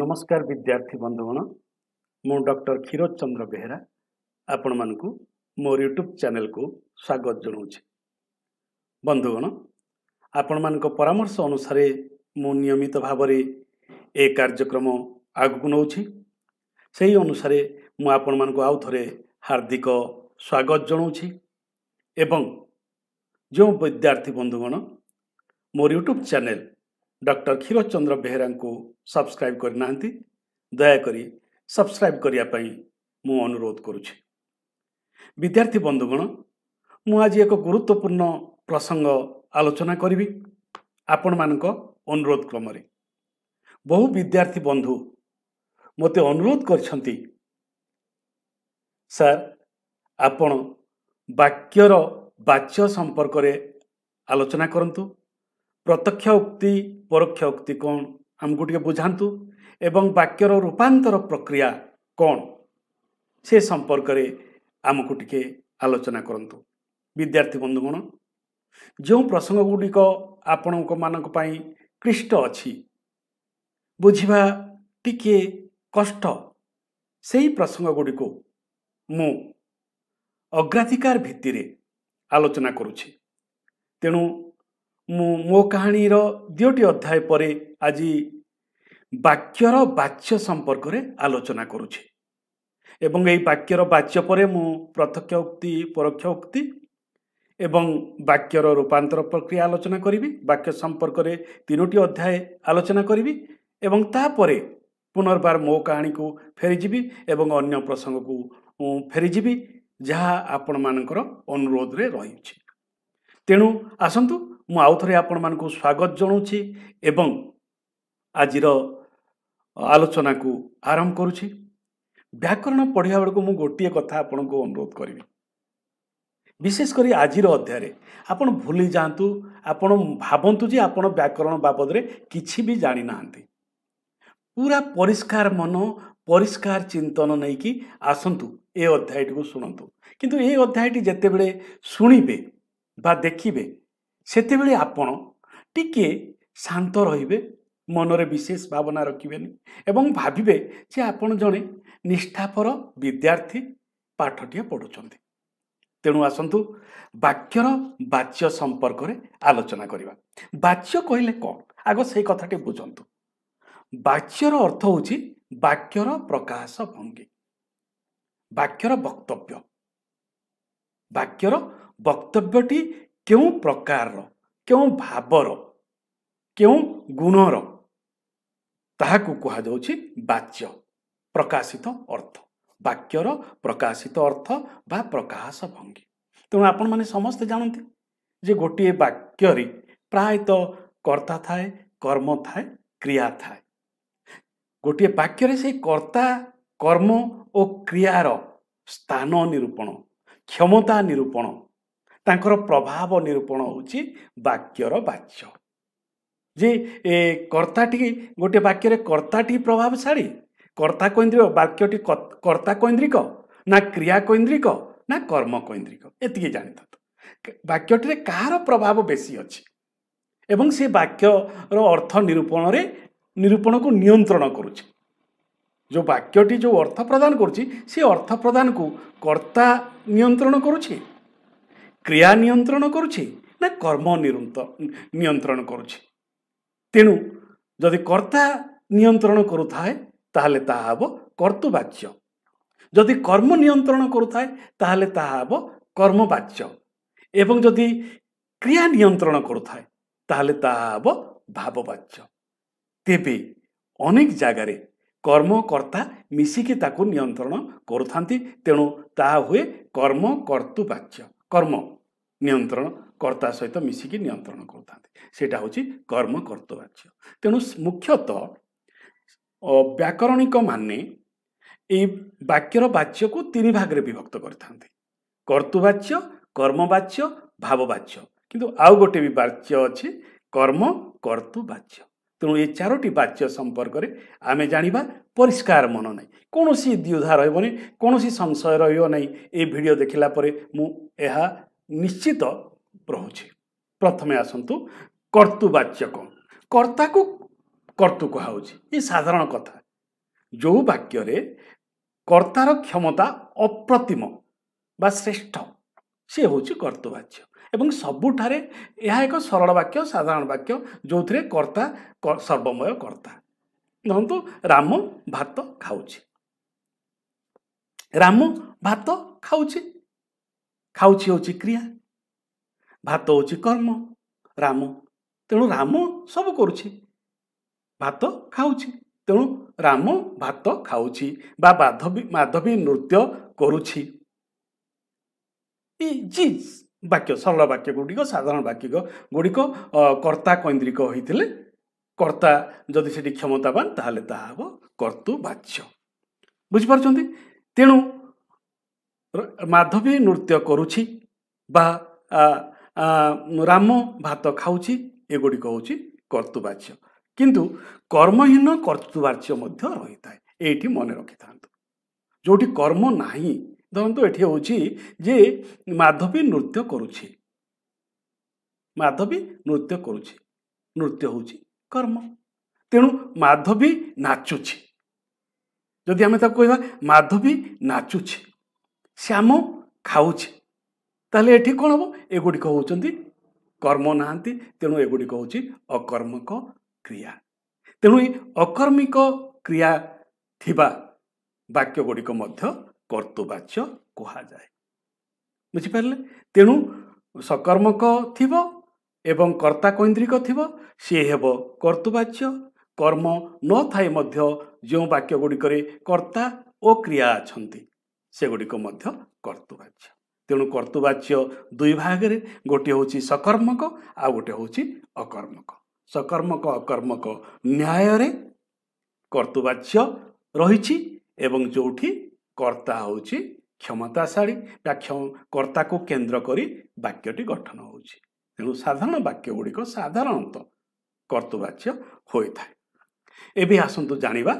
ନମସ୍କାର ବିଦ୍ୟାର୍ଥୀ ବନ୍ଧୁଗଣ ମୁଁ ଡକ୍ଟର କ୍ଷୀରୋଦ ଚନ୍ଦ୍ର ବେହେରା ଆପଣମାନଙ୍କୁ ମୋ ୟୁଟ୍ୟୁବ୍ ଚ୍ୟାନେଲକୁ ସ୍ୱାଗତ ଜଣାଉଛି ବନ୍ଧୁଗଣ ଆପଣମାନଙ୍କ ପରାମର୍ଶ ଅନୁସାରେ ମୁଁ ନିୟମିତ ଭାବରେ ଏ କାର୍ଯ୍ୟକ୍ରମ ଆଗକୁ ନେଉଛି ସେହି ଅନୁସାରେ ମୁଁ ଆପଣମାନଙ୍କୁ ଆଉ ଥରେ ହାର୍ଦ୍ଦିକ ସ୍ୱାଗତ ଜଣାଉଛି ଏବଂ ଯେଉଁ ବିଦ୍ୟାର୍ଥୀ ବନ୍ଧୁଗଣ ମୋ ୟୁଟ୍ୟୁବ୍ ଚ୍ୟାନେଲ ଡକ୍ଟର କ୍ଷୀରଚନ୍ଦ୍ର ବେହେରାଙ୍କୁ ସବସ୍କ୍ରାଇବ୍ କରିନାହାନ୍ତି ଦୟାକରି ସବସ୍କ୍ରାଇବ୍ କରିବା ପାଇଁ ମୁଁ ଅନୁରୋଧ କରୁଛି ବିଦ୍ୟାର୍ଥୀ ବନ୍ଧୁଗଣ ମୁଁ ଆଜି ଏକ ଗୁରୁତ୍ୱପୂର୍ଣ୍ଣ ପ୍ରସଙ୍ଗ ଆଲୋଚନା କରିବି ଆପଣମାନଙ୍କ ଅନୁରୋଧ କ୍ରମରେ ବହୁ ବିଦ୍ୟାର୍ଥୀ ବନ୍ଧୁ ମୋତେ ଅନୁରୋଧ କରିଛନ୍ତି ସାର୍ ଆପଣ ବାକ୍ୟର ବାଚ୍ୟ ସମ୍ପର୍କରେ ଆଲୋଚନା କରନ୍ତୁ ପ୍ରତ୍ୟକ୍ଷ ଉକ୍ତି ପରୋକ୍ଷ ଉକ୍ତି କ'ଣ ଆମକୁ ଟିକେ ବୁଝାନ୍ତୁ ଏବଂ ବାକ୍ୟର ରୂପାନ୍ତର ପ୍ରକ୍ରିୟା କ'ଣ ସେ ସମ୍ପର୍କରେ ଆମକୁ ଟିକେ ଆଲୋଚନା କରନ୍ତୁ ବିଦ୍ୟାର୍ଥୀ ବନ୍ଧୁଗଣ ଯେଉଁ ପ୍ରସଙ୍ଗ ଗୁଡ଼ିକ ଆପଣଙ୍କ ମାନଙ୍କ ପାଇଁ କ୍ଲିଷ୍ଟ ଅଛି ବୁଝିବା ଟିକିଏ କଷ୍ଟ ସେହି ପ୍ରସଙ୍ଗ ଗୁଡ଼ିକୁ ମୁଁ ଅଗ୍ରାଧିକାର ଭିତ୍ତିରେ ଆଲୋଚନା କରୁଛି ତେଣୁ ମୁଁ ମୋ କାହାଣୀର ଦୁଇଟି ଅଧ୍ୟାୟ ପରେ ଆଜି ବାକ୍ୟର ବାଚ୍ୟ ସମ୍ପର୍କରେ ଆଲୋଚନା କରୁଛି ଏବଂ ଏହି ବାକ୍ୟର ବାଚ୍ୟ ପରେ ମୁଁ ପ୍ରତ୍ୟକ୍ଷ ଉକ୍ତି ପରୋକ୍ଷ ଉକ୍ତି ଏବଂ ବାକ୍ୟର ରୂପାନ୍ତର ପ୍ରକ୍ରିୟା ଆଲୋଚନା କରିବି ବାକ୍ୟ ସମ୍ପର୍କରେ ତିନୋଟି ଅଧ୍ୟାୟ ଆଲୋଚନା କରିବି ଏବଂ ତାପରେ ପୁନର୍ବାର ମୋ କାହାଣୀକୁ ଫେରିଯିବି ଏବଂ ଅନ୍ୟ ପ୍ରସଙ୍ଗକୁ ଫେରିଯିବି ଯାହା ଆପଣମାନଙ୍କର ଅନୁରୋଧରେ ରହିଛି ତେଣୁ ଆସନ୍ତୁ ମୁଁ ଆଉଥରେ ଆପଣମାନଙ୍କୁ ସ୍ୱାଗତ ଜଣାଉଛି ଏବଂ ଆଜିର ଆଲୋଚନାକୁ ଆରମ୍ଭ କରୁଛି ବ୍ୟାକରଣ ପଢ଼ିବା ବେଳକୁ ମୁଁ ଗୋଟିଏ କଥା ଆପଣଙ୍କୁ ଅନୁରୋଧ କରିବି ବିଶେଷ କରି ଆଜିର ଅଧ୍ୟାୟରେ ଆପଣ ଭୁଲି ଯାଆନ୍ତୁ ଆପଣ ଭାବନ୍ତୁ ଯେ ଆପଣ ବ୍ୟାକରଣ ବାବଦରେ କିଛି ବି ଜାଣିନାହାନ୍ତି ପୁରା ପରିଷ୍କାର ମନ ପରିଷ୍କାର ଚିନ୍ତନ ନେଇକି ଆସନ୍ତୁ ଏ ଅଧ୍ୟାୟଟିକୁ ଶୁଣନ୍ତୁ କିନ୍ତୁ ଏ ଅଧ୍ୟାୟଟି ଯେତେବେଳେ ଶୁଣିବେ ବା ଦେଖିବେ ସେତେବେଳେ ଆପଣ ଟିକିଏ ଶାନ୍ତ ରହିବେ ମନରେ ବିଶେଷ ଭାବନା ରଖିବେନି ଏବଂ ଭାବିବେ ଯେ ଆପଣ ଜଣେ ନିଷ୍ଠାପର ବିଦ୍ୟାର୍ଥୀ ପାଠଟିଏ ପଢ଼ୁଛନ୍ତି ତେଣୁ ଆସନ୍ତୁ ବାକ୍ୟର ବାଚ୍ୟ ସମ୍ପର୍କରେ ଆଲୋଚନା କରିବା ବାଚ୍ୟ କହିଲେ କ'ଣ ଆଗ ସେଇ କଥାଟି ବୁଝନ୍ତୁ ବାଚ୍ୟର ଅର୍ଥ ହେଉଛି ବାକ୍ୟର ପ୍ରକାଶ ଭଙ୍ଗୀ ବାକ୍ୟର ବକ୍ତବ୍ୟ ବାକ୍ୟର ବକ୍ତବ୍ୟଟି କେଉଁ ପ୍ରକାରର କେଉଁ ଭାବର କେଉଁ ଗୁଣର ତାହାକୁ କୁହାଯାଉଛି ବାଚ୍ୟ ପ୍ରକାଶିତ ଅର୍ଥ ବାକ୍ୟର ପ୍ରକାଶିତ ଅର୍ଥ ବା ପ୍ରକାଶ ଭଙ୍ଗୀ ତେଣୁ ଆପଣମାନେ ସମସ୍ତେ ଜାଣନ୍ତି ଯେ ଗୋଟିଏ ବାକ୍ୟରେ ପ୍ରାୟତଃ କର୍ତ୍ତା ଥାଏ କର୍ମ ଥାଏ କ୍ରିୟା ଥାଏ ଗୋଟିଏ ବାକ୍ୟରେ ସେଇ କର୍ତ୍ତା କର୍ମ ଓ କ୍ରିୟାର ସ୍ଥାନ ନିରୂପଣ କ୍ଷମତା ନିରୂପଣ ତାଙ୍କର ପ୍ରଭାବ ନିରୂପଣ ହେଉଛି ବାକ୍ୟର ବାଚ୍ୟ ଯେ ଏ କର୍ତ୍ତାଟି ଗୋଟିଏ ବାକ୍ୟରେ କର୍ତ୍ତାଟି ପ୍ରଭାବଶାଳୀ କର୍ତ୍ତା କୈନ୍ଦ୍ରିକ ବାକ୍ୟଟି କର୍ତ୍ତା କୈନ୍ଦ୍ରିକ ନା କ୍ରିୟା କୈନ୍ଦ୍ରିକ ନା କର୍ମ କୈନ୍ଦ୍ରିକ ଏତିକି ଜାଣିଥାନ୍ତୁ ବାକ୍ୟଟିରେ କାହାର ପ୍ରଭାବ ବେଶୀ ଅଛି ଏବଂ ସେ ବାକ୍ୟର ଅର୍ଥ ନିରୂପଣରେ ନିରୂପଣକୁ ନିୟନ୍ତ୍ରଣ କରୁଛି ଯେଉଁ ବାକ୍ୟଟି ଯେଉଁ ଅର୍ଥ ପ୍ରଦାନ କରୁଛି ସେ ଅର୍ଥ ପ୍ରଦାନକୁ କର୍ତ୍ତା ନିୟନ୍ତ୍ରଣ କରୁଛି ক্রিয়া ନିୟନ୍ତ୍ରଣ କରୁଛି ନା କର୍ମ ନିୟନ୍ତ୍ରଣ କରୁଛି ତେଣୁ ଯଦି କର୍ତ୍ତା ନିୟନ୍ତ୍ରଣ କରୁଥାଏ ତାହେଲେ ତାହା ହେବ କର୍ତ୍ତବାଚ୍ୟ ଯଦି କର୍ମ ନିୟନ୍ତ୍ରଣ କରୁଥାଏ ତାହେଲେ ତାହା ହେବ କର୍ମବାଚ୍ୟ ଏବଂ ଯଦି କ୍ରିୟା ନିୟନ୍ତ୍ରଣ କରୁଥାଏ ତାହେଲେ ତାହା ହେବ ଭାବବାଚ୍ୟ ତେବେ ଅନେକ ଜାଗାରେ କର୍ମକର୍ତ୍ତା ମିଶିକି ତାକୁ ନିୟନ୍ତ୍ରଣ କରୁଥାନ୍ତି ତେଣୁ ତାହା ହୁଏ କର୍ମ କର୍ତ୍ତୃବାଚ୍ୟ କର୍ମ ନିୟନ୍ତ୍ରଣ କର୍ତ୍ତା ସହିତ ମିଶିକି ନିୟନ୍ତ୍ରଣ କରୁଥାନ୍ତି ସେଇଟା ହେଉଛି କର୍ମ କର୍ତ୍ତବାଚ୍ୟ ତେଣୁ ମୁଖ୍ୟତଃ ବ୍ୟାକରଣିକମାନେ ଏଇ ବାକ୍ୟର ବାଚ୍ୟକୁ ତିନି ଭାଗରେ ବିଭକ୍ତ କରିଥାନ୍ତି କର୍ତ୍ତୁବାଚ୍ୟ କର୍ମବାଚ୍ୟ ଭାବବାଚ୍ୟ କିନ୍ତୁ ଆଉ ଗୋଟେ ବି ବାଚ୍ୟ ଅଛି କର୍ମ କର୍ତ୍ତୃବାଚ୍ୟ ତେଣୁ ଏ ଚାରୋଟି ବାଚ୍ୟ ସମ୍ପର୍କରେ ଆମେ ଜାଣିବା ପରିଷ୍କାର ମନ ନାହିଁ କୌଣସି ଦ୍ୱିଧା ରହିବନି କୌଣସି ସଂଶୟ ରହିବ ନାହିଁ ଏ ଭିଡ଼ିଓ ଦେଖିଲା ପରେ ମୁଁ ଏହା ନିଶ୍ଚିତ ରହୁଛି ପ୍ରଥମେ ଆସନ୍ତୁ କର୍ତ୍ତୃବାଚ୍ୟ କ'ଣ କର୍ତ୍ତାକୁ କର୍ତ୍ତୃ କୁହାଯାଉଛି ଏ ସାଧାରଣ କଥା ଯେଉଁ ବାକ୍ୟରେ କର୍ତ୍ତାର କ୍ଷମତା ଅପ୍ରତିମ ବା ଶ୍ରେଷ୍ଠ ସିଏ ହେଉଛି କର୍ତ୍ତୃବାଚ୍ୟ ଏବଂ ସବୁଠାରେ ଏହା ଏକ ସରଳ ବାକ୍ୟ ସାଧାରଣ ବାକ୍ୟ ଯେଉଁଥିରେ କର୍ତ୍ତା ସର୍ବମୟ କର୍ତ୍ତା ଧରନ୍ତୁ ରାମ ଭାତ ଖାଉଛି ରାମ ଭାତ ଖାଉଛି ଖାଉଛି ହେଉଛି କ୍ରିୟା ଭାତ ହେଉଛି କର୍ମ ରାମ ତେଣୁ ରାମ ସବୁ କରୁଛି ଭାତ ଖାଉଛି ତେଣୁ ରାମ ଭାତ ଖାଉଛି ବା ମାଧବୀ ମାଧବୀ ନୃତ୍ୟ କରୁଛି ଇ ଜିନ୍ସ ବାକ୍ୟ ସରଳ ବାକ୍ୟ ଗୁଡ଼ିକ ସାଧାରଣ ବାକ୍ୟ ଗୁଡ଼ିକ କର୍ତ୍ତା କୈନ୍ଦ୍ରିକ ହୋଇଥିଲେ କର୍ତ୍ତା ଯଦି ସେଠି କ୍ଷମତାବାନ ତାହେଲେ ତାହା ହେବ କର୍ତ୍ତୃବାଚ୍ୟ ବୁଝିପାରୁଛନ୍ତି ତେଣୁ ମାଧବୀ ନୃତ୍ୟ କରୁଛି ବା ରାମ ଭାତ ଖାଉଛି ଏଗୁଡ଼ିକ ହେଉଛି କର୍ତ୍ତୁବାଚ୍ୟ କିନ୍ତୁ କର୍ମହୀନ କର୍ତ୍ତୁବାଚ୍ୟ ମଧ୍ୟ ରହିଥାଏ ଏଇଠି ମନେ ରଖିଥାନ୍ତୁ ଯେଉଁଠି କର୍ମ ନାହିଁ ଧରନ୍ତୁ ଏଠି ହେଉଛି ଯେ ମାଧବୀ ନୃତ୍ୟ କରୁଛି ମାଧବୀ ନୃତ୍ୟ କରୁଛି ନୃତ୍ୟ ହେଉଛି କର୍ମ ତେଣୁ ମାଧବୀ ନାଚୁଛି ଯଦି ଆମେ ତାକୁ କହିବା ମାଧବୀ ନାଚୁଛି ଶ୍ୟାମ ଖାଉଛି ତାହେଲେ ଏଠି କ'ଣ ହେବ ଏଗୁଡ଼ିକ ହେଉଛନ୍ତି କର୍ମ ନାହାନ୍ତି ତେଣୁ ଏଗୁଡ଼ିକ ହେଉଛି ଅକର୍ମକ କ୍ରିୟା ତେଣୁ ଅକର୍ମିକ କ୍ରିୟା ଥିବା ବାକ୍ୟଗୁଡ଼ିକ ମଧ୍ୟ କର୍ତ୍ତୃବାଚ୍ୟ କୁହାଯାଏ ବୁଝିପାରିଲେ ତେଣୁ ସକର୍ମକ ଥିବ ଏବଂ କର୍ତ୍ତା କୈନ୍ଦ୍ରିକ ଥିବ ସିଏ ହେବ କର୍ତ୍ତୃବାଚ୍ୟ କର୍ମ ନଥାଏ ମଧ୍ୟ ଯେଉଁ ବାକ୍ୟଗୁଡ଼ିକରେ କର୍ତ୍ତା ଓ କ୍ରିୟା ଅଛନ୍ତି ସେଗୁଡ଼ିକ ମଧ୍ୟ କର୍ତ୍ତୃବାଚ୍ୟ ତେଣୁ କର୍ତ୍ତୃବାଚ୍ୟ ଦୁଇ ଭାଗରେ ଗୋଟିଏ ହେଉଛି ସକର୍ମକ ଆଉ ଗୋଟିଏ ହେଉଛି ଅକର୍ମକ ସକର୍ମକ ଅକର୍ମକ ନ୍ୟାୟରେ କର୍ତ୍ତୃବାଚ୍ୟ ରହିଛି ଏବଂ ଯେଉଁଠି କର୍ତ୍ତା ହେଉଛି କ୍ଷମତାଶାଳୀ ବା କର୍ତ୍ତାକୁ କେନ୍ଦ୍ର କରି ବାକ୍ୟଟି ଗଠନ ହେଉଛି ତେଣୁ ସାଧାରଣ ବାକ୍ୟ ଗୁଡ଼ିକ ସାଧାରଣତଃ କର୍ତ୍ତୃବାଚ୍ୟ ହୋଇଥାଏ ଏବେ ଆସନ୍ତୁ ଜାଣିବା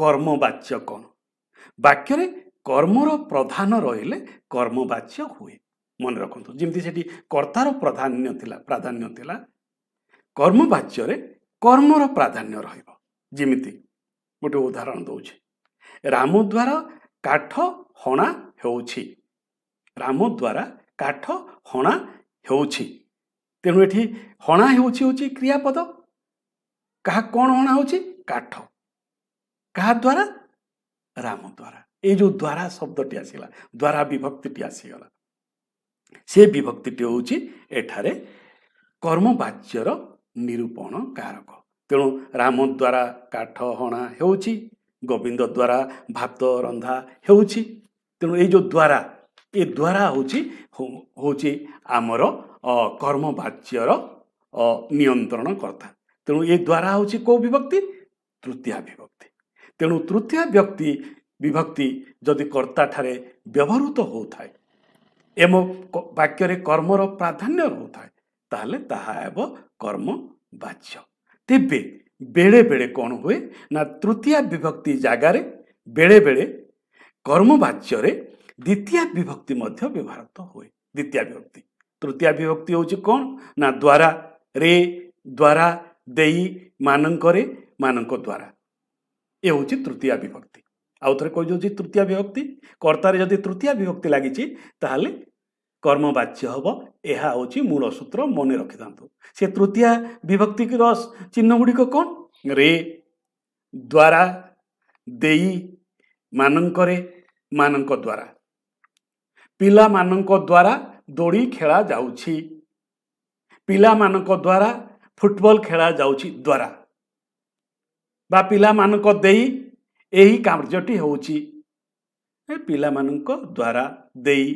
କର୍ମବାଚ୍ୟ କ'ଣ ବାକ୍ୟରେ କର୍ମର ପ୍ରଧାନ ରହିଲେ କର୍ମବାଚ୍ୟ ହୁଏ ମନେ ରଖନ୍ତୁ ଯେମିତି ସେଠି କର୍ତ୍ତାର ପ୍ରାଧାନ୍ୟ ଥିଲା ପ୍ରାଧାନ୍ୟ ଥିଲା କର୍ମବାଚ୍ୟରେ କର୍ମର ପ୍ରାଧାନ୍ୟ ରହିବ ଯେମିତି ଗୋଟେ ଉଦାହରଣ ଦେଉଛି ରାମ ଦ୍ୱାରା କାଠ ହଣା ହେଉଛି ରାମ ଦ୍ୱାରା କାଠ ହଣା ହେଉଛି ତେଣୁ ଏଠି ହଣା ହେଉଛି ହେଉଛି କ୍ରିୟାପଦ କାହା କ'ଣ ହଣା ହେଉଛି କାଠ କାହା ଦ୍ୱାରା ରାମ ଦ୍ୱାରା ଏଇ ଯେଉଁ ଦ୍ୱାରା ଶବ୍ଦଟି ଆସିଗଲା ଦ୍ୱାରା ବିଭକ୍ତିଟି ଆସିଗଲା ସେ ବିଭକ୍ତିଟି ହେଉଛି ଏଠାରେ କର୍ମବାଚ୍ୟର ନିରୂପଣ କାରକ ତେଣୁ ରାମ ଦ୍ୱାରା କାଠ ହଣା ହେଉଛି ଗୋବିନ୍ଦ ଦ୍ୱାରା ଭାତ ରନ୍ଧା ହେଉଛି ତେଣୁ ଏଇ ଯେଉଁ ଦ୍ୱାରା ଏ ଦ୍ୱାରା ହେଉଛି ହେଉଛି ଆମର କର୍ମବାଚ୍ୟର ନିୟନ୍ତ୍ରଣ କର୍ତ୍ତା ତେଣୁ ଏ ଦ୍ୱାରା ହେଉଛି କେଉଁ ବିଭକ୍ତି ତୃତୀୟ ବିଭକ୍ତି ତେଣୁ ତୃତୀୟ ବ୍ୟକ୍ତି ବିଭକ୍ତି ଯଦି କର୍ତ୍ତାଠାରେ ବ୍ୟବହୃତ ହେଉଥାଏ ଏବଂ ବାକ୍ୟରେ କର୍ମର ପ୍ରାଧାନ୍ୟ ରହୁଥାଏ ତାହେଲେ ତାହା ହେବ କର୍ମ ବାଚ୍ୟ ତେବେ ବେଳେବେଳେ କ'ଣ ହୁଏ ନା ତୃତୀୟା ବିଭକ୍ତି ଜାଗାରେ ବେଳେବେଳେ କର୍ମବାଚ୍ୟରେ ଦ୍ୱିତୀୟା ବିଭକ୍ତି ମଧ୍ୟ ବ୍ୟବହୃତ ହୁଏ ଦ୍ୱିତୀୟ ବିଭକ୍ତି ତୃତୀୟା ବିଭକ୍ତି ହେଉଛି କ'ଣ ନା ଦ୍ୱାରା ରେ ଦ୍ୱାରା ଦେଇ ମାନଙ୍କରେ ମାନଙ୍କ ଦ୍ୱାରା ଏ ହେଉଛି ତୃତୀୟା ବିଭକ୍ତି ଆଉ ଥରେ କହିଦେଉଛି ତୃତୀୟ ବିଭକ୍ତି କର୍ତ୍ତାରେ ଯଦି ତୃତୀୟ ବିଭକ୍ତି ଲାଗିଛି ତାହେଲେ କର୍ମବାଚ୍ୟ ହେବ ଏହା ହେଉଛି ମୂଳ ସୂତ୍ର ମନେ ରଖିଥାନ୍ତୁ ସେ ତୃତୀୟ ବିଭକ୍ତିର ଚିହ୍ନ ଗୁଡ଼ିକ କ'ଣ ରେ ଦ୍ୱାରା ଦେଇ ମାନଙ୍କରେ ମାନଙ୍କ ଦ୍ୱାରା ପିଲାମାନଙ୍କ ଦ୍ୱାରା ଦୋଳି ଖେଳାଯାଉଛି ପିଲାମାନଙ୍କ ଦ୍ୱାରା ଫୁଟବଲ୍ ଖେଳାଯାଉଛି ଦ୍ୱାରା ବା ପିଲାମାନଙ୍କ ଦେଇ ଏହି କାର୍ଯ୍ୟଟି ହେଉଛି ପିଲାମାନଙ୍କ ଦ୍ୱାରା ଦେଇ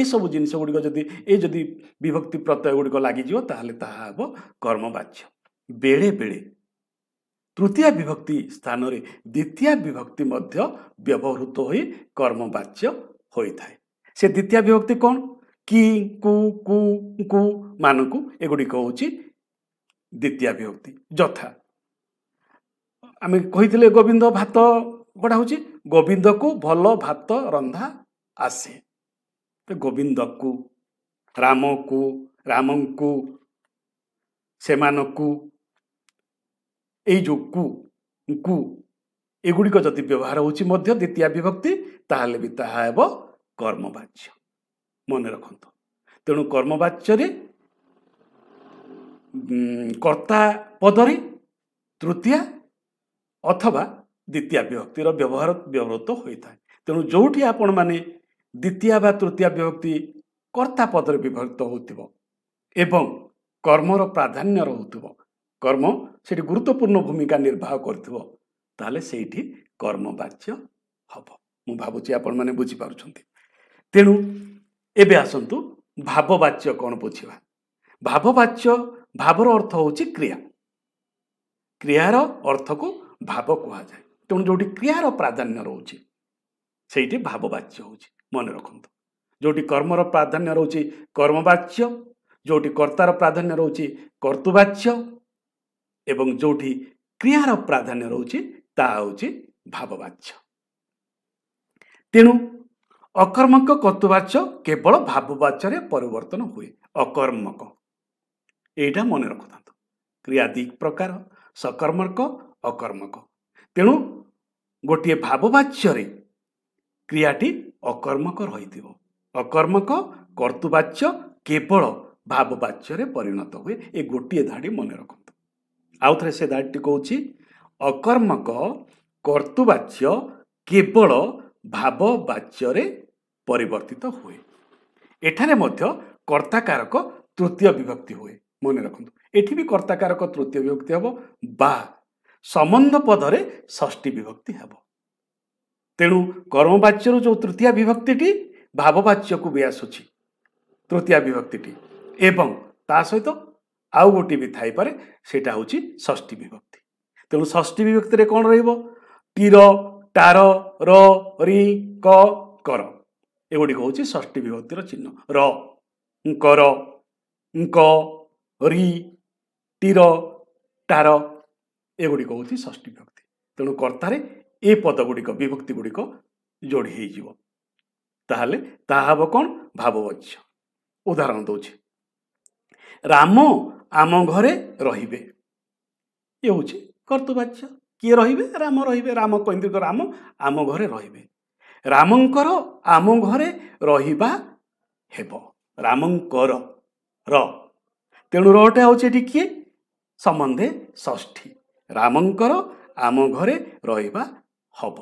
ଏସବୁ ଜିନିଷ ଗୁଡ଼ିକ ଯଦି ଏ ଯଦି ବିଭକ୍ତି ପ୍ରତ୍ୟୟ ଗୁଡ଼ିକ ଲାଗିଯିବ ତାହେଲେ ତାହା ହେବ କର୍ମବାଚ୍ୟ ବେଳେ ବେଳେ ତୃତୀୟ ବିଭକ୍ତି ସ୍ଥାନରେ ଦ୍ୱିତୀୟ ବିଭକ୍ତି ମଧ୍ୟ ବ୍ୟବହୃତ ହୋଇ କର୍ମବାଚ୍ୟ ହୋଇଥାଏ ସେ ଦ୍ୱିତୀୟ ବିଭକ୍ତି କ'ଣ କି କୁ କୁ କୁ ମାନଙ୍କୁ ଏଗୁଡ଼ିକ ହେଉଛି ଦ୍ୱିତୀୟ ବିଭକ୍ତି ଯଥା ଆମେ କହିଥିଲେ ଗୋବିନ୍ଦ ଭାତ କ'ଣ ହେଉଛି ଗୋବିନ୍ଦକୁ ଭଲ ଭାତ ରନ୍ଧା ଆସେ ଗୋବିନ୍ଦକୁ ରାମକୁ ରାମଙ୍କୁ ସେମାନଙ୍କୁ ଏଇ ଯେଉଁ କୁ ଏଗୁଡ଼ିକ ଯଦି ବ୍ୟବହାର ହେଉଛି ମଧ୍ୟ ଦ୍ୱିତୀୟ ବିଭକ୍ତି ତାହେଲେ ବି ତାହା ହେବ କର୍ମବାଚ୍ୟ ମନେ ରଖନ୍ତୁ ତେଣୁ କର୍ମବାଚ୍ୟରେ କର୍ତ୍ତା ପଦରେ ତୃତୀୟା ଅଥବା ଦ୍ୱିତୀୟା ବିଭକ୍ତିର ବ୍ୟବହାର ବ୍ୟବହୃତ ହୋଇଥାଏ ତେଣୁ ଯେଉଁଠି ଆପଣମାନେ ଦ୍ୱିତୀୟା ବା ତୃତୀୟା ବିଭକ୍ତି କର୍ତ୍ତା ପଦରେ ବିଭକ୍ତ ହେଉଥିବ ଏବଂ କର୍ମର ପ୍ରାଧାନ୍ୟ ରହୁଥିବ କର୍ମ ସେଠି ଗୁରୁତ୍ୱପୂର୍ଣ୍ଣ ଭୂମିକା ନିର୍ବାହ କରିଥିବ ତାହେଲେ ସେଇଠି କର୍ମବାଚ୍ୟ ହେବ ମୁଁ ଭାବୁଛି ଆପଣମାନେ ବୁଝିପାରୁଛନ୍ତି ତେଣୁ ଏବେ ଆସନ୍ତୁ ଭାବବାଚ୍ୟ କ'ଣ ବୁଝିବା ଭାବବାଚ୍ୟ ଭାବର ଅର୍ଥ ହେଉଛି କ୍ରିୟା କ୍ରିୟାର ଅର୍ଥକୁ ଭାବ କୁହାଯାଏ ତେଣୁ ଯେଉଁଠି କ୍ରିୟାର ପ୍ରାଧାନ୍ୟ ରହୁଛି ସେଇଠି ଭାବବାଚ୍ୟ ହେଉଛି ମନେ ରଖନ୍ତୁ ଯେଉଁଠି କର୍ମର ପ୍ରାଧାନ୍ୟ ରହୁଛି କର୍ମବାଚ୍ୟ ଯେଉଁଠି କର୍ତ୍ତାର ପ୍ରାଧାନ୍ୟ ରହୁଛି କର୍ତ୍ତୃବାଚ୍ୟ ଏବଂ ଯେଉଁଠି କ୍ରିୟାର ପ୍ରାଧାନ୍ୟ ରହୁଛି ତାହା ହେଉଛି ଭାବବାଚ୍ୟ ତେଣୁ ଅକର୍ମକ କର୍ତ୍ତୃବାଚ୍ୟ କେବଳ ଭାବବାଚ୍ୟରେ ପରିବର୍ତ୍ତନ ହୁଏ ଅକର୍ମକ ଏଇଟା ମନେ ରଖୁଥାନ୍ତୁ କ୍ରିୟା ଦୁଇ ପ୍ରକାର ସକର୍ମକ ଅକର୍ମକ ତେଣୁ ଗୋଟିଏ ଭାବବାଚ୍ୟରେ କ୍ରିୟାଟି ଅକର୍ମକ ରହିଥିବ ଅକର୍ମକ କର୍ତ୍ତୃବାଚ୍ୟ କେବଳ ଭାବବାଚ୍ୟରେ ପରିଣତ ହୁଏ ଏ ଗୋଟିଏ ଧାଡ଼ି ମନେ ରଖନ୍ତୁ ଆଉଥରେ ସେ ଧାଡ଼ିଟି କହୁଛି ଅକର୍ମକ କର୍ତ୍ତୃବାଚ୍ୟ କେବଳ ଭାବବାଚ୍ୟରେ ପରିବର୍ତ୍ତିତ ହୁଏ ଏଠାରେ ମଧ୍ୟ କର୍ତ୍ତାକାରକ ତୃତୀୟ ବିଭକ୍ତି ହୁଏ ମନେ ରଖନ୍ତୁ ଏଠି ବି କର୍ତ୍ତାକାରକ ତୃତୀୟ ବିଭକ୍ତି ହେବ ବା ସମ୍ବନ୍ଧ ପଦରେ ଷଷ୍ଠୀ ବିଭକ୍ତି ହେବ ତେଣୁ କର୍ମବାଚ୍ୟରୁ ଯେଉଁ ତୃତୀୟ ବିଭକ୍ତିଟି ଭାବବାଚ୍ୟକୁ ବି ଆସୁଛି ତୃତୀୟ ବିଭକ୍ତିଟି ଏବଂ ତା ସହିତ ଆଉ ଗୋଟିଏ ବି ଥାଇପାରେ ସେଇଟା ହେଉଛି ଷଷ୍ଠୀ ବିଭକ୍ତି ତେଣୁ ଷଷ୍ଠୀ ବିଭକ୍ତିରେ କ'ଣ ରହିବ ଟିର ଟାର ର ରି କ କର ଏଗୁଡ଼ିକ ହେଉଛି ଷଷ୍ଠୀ ବିଭକ୍ତିର ଚିହ୍ନ ର କର ଟିର ଟାର ଏଗୁଡ଼ିକ ହେଉଛି ଷଷ୍ଠୀ ବିଭକ୍ତି ତେଣୁ କର୍ତ୍ତାରେ ଏ ପଦଗୁଡ଼ିକ ବିଭକ୍ତି ଗୁଡ଼ିକ ଯୋଡ଼ି ହୋଇଯିବ ତାହେଲେ ତାହା ହେବ କ'ଣ ଭାବବଚ୍ୟ ଉଦାହରଣ ଦେଉଛି ରାମ ଆମ ଘରେ ରହିବେ ଇଏ ହେଉଛି କର୍ତ୍ତୃବାଚ୍ୟ କିଏ ରହିବେ ରାମ ରହିବେ ରାମ କୈନ୍ଦ୍ରିକ ରାମ ଆମ ଘରେ ରହିବେ ରାମଙ୍କର ଆମ ଘରେ ରହିବା ହେବ ରାମଙ୍କର ର ତେଣୁ ରଟା ହେଉଛି ଏଠି ସମ୍ବନ୍ଧେ ଷଷ୍ଠୀ ରାମଙ୍କର ଆମ ଘରେ ରହିବା ହେବ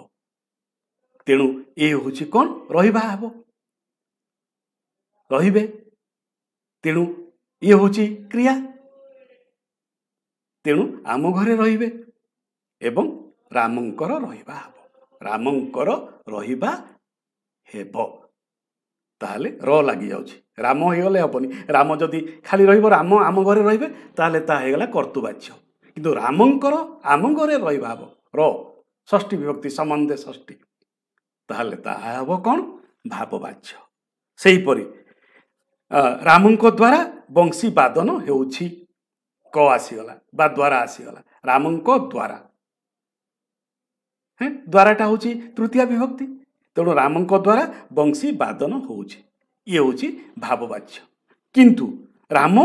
ତେଣୁ ଏ ହେଉଛି କ'ଣ ରହିବା ହେବ ରହିବେ ତେଣୁ ଇଏ ହେଉଛି କ୍ରିୟା ତେଣୁ ଆମ ଘରେ ରହିବେ ଏବଂ ରାମଙ୍କର ରହିବା ହେବ ରାମଙ୍କର ରହିବା ହେବ ତାହେଲେ ର ଲାଗିଯାଉଛି ରାମ ହେଇଗଲେ ହେବନି ରାମ ଯଦି ଖାଲି ରହିବ ରାମ ଆମ ଘରେ ରହିବେ ତାହେଲେ ତାହା ହେଇଗଲା କର୍ତ୍ତୁବାଚ୍ୟ କିନ୍ତୁ ରାମଙ୍କର ଆମଙ୍କରେ ରହିବାବ ର ଷଷ୍ଠୀ ବିଭକ୍ତି ସମ୍ବନ୍ଧେ ଷଷ୍ଠୀ ତାହେଲେ ତାହା ହେବ କ'ଣ ଭାବବାଚ୍ୟ ସେହିପରି ରାମଙ୍କ ଦ୍ୱାରା ବଂଶୀ ବାଦନ ହେଉଛି କ ଆସିଗଲା ବା ଦ୍ୱାରା ଆସିଗଲା ରାମଙ୍କ ଦ୍ୱାରା ହେଁ ଦ୍ୱାରାଟା ହେଉଛି ତୃତୀୟ ବିଭକ୍ତି ତେଣୁ ରାମଙ୍କ ଦ୍ୱାରା ବଂଶୀ ବାଦନ ହେଉଛି ଇଏ ହେଉଛି ଭାବବାଚ୍ୟ କିନ୍ତୁ ରାମ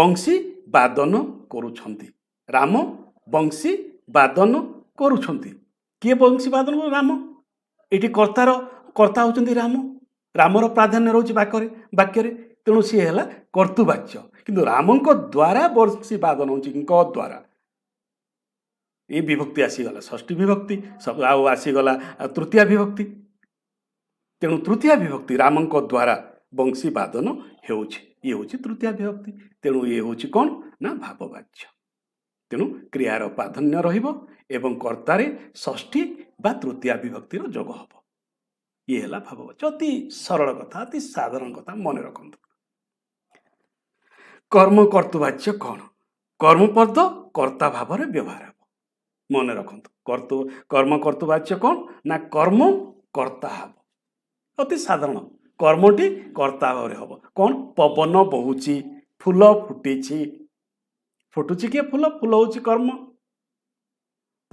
ବଂଶୀ ବାଦନ କରୁଛନ୍ତି ରାମ ବଂଶୀ ବାଦନ କରୁଛନ୍ତି କିଏ ବଂଶୀ ବାଦନ ରାମ ଏଠି କର୍ତ୍ତାର କର୍ତ୍ତା ହେଉଛନ୍ତି ରାମ ରାମର ପ୍ରାଧାନ୍ୟ ରହୁଛି ବାକ୍ୟରେ ବାକ୍ୟରେ ତେଣୁ ସିଏ ହେଲା କର୍ତ୍ତୃବାଚ୍ୟ କିନ୍ତୁ ରାମଙ୍କ ଦ୍ୱାରା ବଂଶୀ ବାଦନ ହେଉଛି ଙ୍କ ଦ୍ୱାରା ଏ ବିଭକ୍ତି ଆସିଗଲା ଷଷ୍ଠୀ ବିଭକ୍ତି ଆଉ ଆସିଗଲା ତୃତୀୟା ବିଭକ୍ତି ତେଣୁ ତୃତୀୟା ବିଭକ୍ତି ରାମଙ୍କ ଦ୍ୱାରା ବଂଶୀ ବାଦନ ହେଉଛି ଇଏ ହେଉଛି ତୃତୀୟା ବିଭକ୍ତି ତେଣୁ ଇଏ ହେଉଛି କ'ଣ ନା ଭାବବାଚ୍ୟ ତେଣୁ କ୍ରିୟାର ପ୍ରାଧାନ୍ୟ ରହିବ ଏବଂ କର୍ତ୍ତାରେ ଷଷ୍ଠୀ ବା ତୃତୀୟ ବିଭକ୍ତିର ଯୋଗ ହେବ ଇଏ ହେଲା ଭାବବାଚ ଅତି ସରଳ କଥା ଅତି ସାଧାରଣ କଥା ମନେ ରଖନ୍ତୁ କର୍ମ କର୍ତ୍ତୃବାଚ୍ୟ କ'ଣ କର୍ମପଦ କର୍ତ୍ତା ଭାବରେ ବ୍ୟବହାର ହେବ ମନେ ରଖନ୍ତୁ କର୍ତ୍ତୃ କର୍ମ କର୍ତ୍ତୃବାଚ୍ୟ କ'ଣ ନା କର୍ମ କର୍ତ୍ତା ହେବ ଅତି ସାଧାରଣ କର୍ମଟି କର୍ତ୍ତା ଭାବରେ ହେବ କ'ଣ ପବନ ବହୁଛି ଫୁଲ ଫୁଟିଛି ଫୁଟୁଛି କିଏ ଫୁଲ ଫୁଲ ହେଉଛି କର୍ମ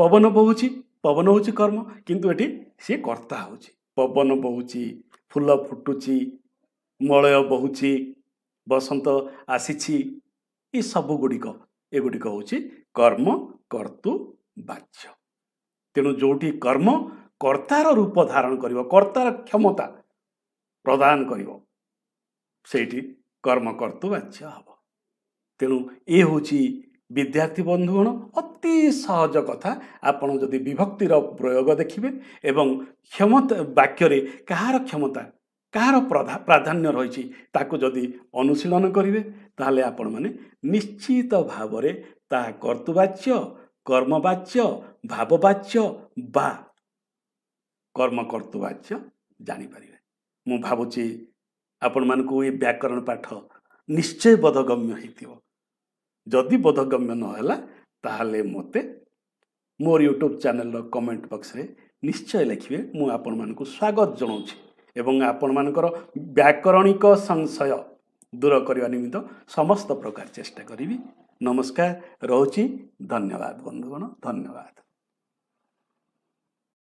ପବନ ବୋହୁଛି ପବନ ହେଉଛି କର୍ମ କିନ୍ତୁ ଏଠି ସିଏ କର୍ତ୍ତା ହେଉଛି ପବନ ବୋହୁଛି ଫୁଲ ଫୁଟୁଛି ମଳୟ ବୋହୁଛି ବସନ୍ତ ଆସିଛି ଏସବୁ ଗୁଡ଼ିକ ଏଗୁଡ଼ିକ ହେଉଛି କର୍ମ କର୍ତ୍ତୁ ବାଚ୍ୟ ତେଣୁ ଯେଉଁଠି କର୍ମ କର୍ତ୍ତାର ରୂପ ଧାରଣ କରିବ କର୍ତ୍ତାର କ୍ଷମତା ପ୍ରଦାନ କରିବ ସେଇଠି କର୍ମ କର୍ତ୍ତୁ ବାଚ୍ୟ ହେବ ତେଣୁ ଏ ହେଉଛି ବିଦ୍ୟାର୍ଥୀ ବନ୍ଧୁଗଣ ଅତି ସହଜ କଥା ଆପଣ ଯଦି ବିଭକ୍ତିର ପ୍ରୟୋଗ ଦେଖିବେ ଏବଂ କ୍ଷମତା ବାକ୍ୟରେ କାହାର କ୍ଷମତା କାହାର ପ୍ରାଧାନ୍ୟ ରହିଛି ତାକୁ ଯଦି ଅନୁଶୀଳନ କରିବେ ତାହେଲେ ଆପଣମାନେ ନିଶ୍ଚିତ ଭାବରେ ତାହା କର୍ତ୍ତୃବାଚ୍ୟ କର୍ମବାଚ୍ୟ ଭାବବାଚ୍ୟ ବା କର୍ମକର୍ତ୍ତୃବାଚ୍ୟ ଜାଣିପାରିବେ ମୁଁ ଭାବୁଛି ଆପଣମାନଙ୍କୁ ଏ ବ୍ୟାକରଣ ପାଠ ନିଶ୍ଚୟ ବୋଧଗମ୍ୟ ହୋଇଥିବ ଯଦି ବୋଧଗମ୍ୟ ନହେଲା ତାହେଲେ ମୋତେ ମୋର ୟୁଟ୍ୟୁବ୍ ଚ୍ୟାନେଲର କମେଣ୍ଟ ବକ୍ସରେ ନିଶ୍ଚୟ ଲେଖିବେ ମୁଁ ଆପଣମାନଙ୍କୁ ସ୍ୱାଗତ ଜଣାଉଛି ଏବଂ ଆପଣମାନଙ୍କର ବ୍ୟାକରଣିକ ସଂଶୟ ଦୂର କରିବା ନିମିତ୍ତ ସମସ୍ତ ପ୍ରକାର ଚେଷ୍ଟା କରିବି ନମସ୍କାର ରହୁଛି ଧନ୍ୟବାଦ ବନ୍ଧୁଗଣ ଧନ୍ୟବାଦ